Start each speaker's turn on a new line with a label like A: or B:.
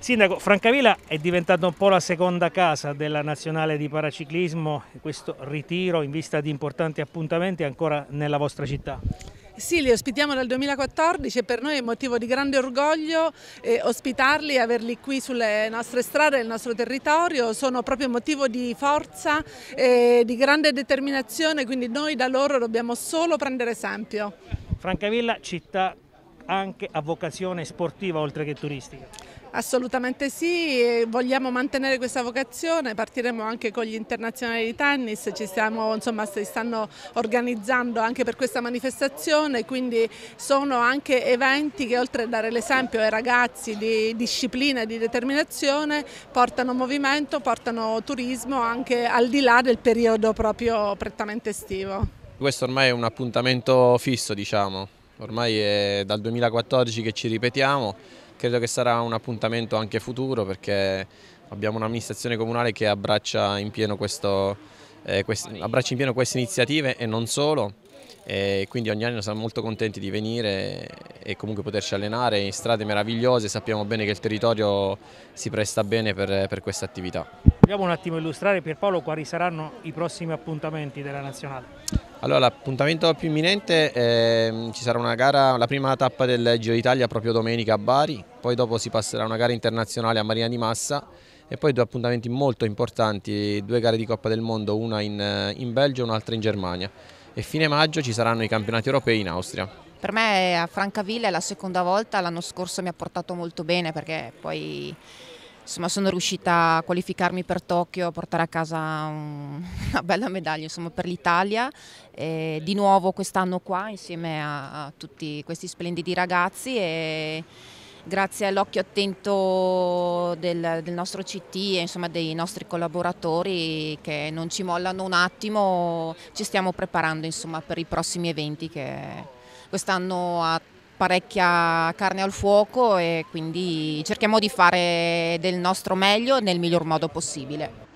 A: Sindaco, Francavilla è diventata un po' la seconda casa della nazionale di paraciclismo, questo ritiro in vista di importanti appuntamenti ancora nella vostra città.
B: Sì, li ospitiamo dal 2014 e per noi è motivo di grande orgoglio eh, ospitarli e averli qui sulle nostre strade, nel nostro territorio. Sono proprio motivo di forza e di grande determinazione, quindi noi da loro dobbiamo solo prendere esempio.
A: Francavilla, città anche a vocazione sportiva oltre che turistica.
B: Assolutamente sì, vogliamo mantenere questa vocazione, partiremo anche con gli internazionali di tennis, ci stiamo, insomma, si stanno organizzando anche per questa manifestazione, quindi sono anche eventi che oltre a dare l'esempio ai ragazzi di disciplina e di determinazione portano movimento, portano turismo anche al di là del periodo proprio prettamente estivo.
C: Questo ormai è un appuntamento fisso diciamo, ormai è dal 2014 che ci ripetiamo credo che sarà un appuntamento anche futuro perché abbiamo un'amministrazione comunale che abbraccia in pieno, questo, eh, quest, abbraccia in pieno queste iniziative e non solo. E quindi ogni anno siamo molto contenti di venire e comunque poterci allenare in strade meravigliose, sappiamo bene che il territorio si presta bene per, per questa attività.
A: Vogliamo un attimo illustrare per Paolo quali saranno i prossimi appuntamenti della Nazionale?
C: Allora, l'appuntamento più imminente eh, ci sarà una gara, la prima tappa del Giro d'Italia proprio domenica a Bari, poi dopo si passerà una gara internazionale a Marina di Massa e poi due appuntamenti molto importanti, due gare di Coppa del Mondo, una in, eh, in Belgio e un'altra in Germania. E fine maggio ci saranno i campionati europei in Austria.
D: Per me a Francavilla è la seconda volta, l'anno scorso mi ha portato molto bene perché poi insomma, sono riuscita a qualificarmi per Tokyo, a portare a casa un, una bella medaglia insomma, per l'Italia. di nuovo quest'anno qua insieme a, a, tutti questi splendidi ragazzi. E, grazie all'occhio attento del, del, nostro CT e insomma, dei nostri collaboratori che non ci mollano un attimo, ci stiamo preparando insomma, per i prossimi eventi che quest'anno ha parecchia carne al fuoco e quindi cerchiamo di fare del nostro meglio nel miglior modo possibile.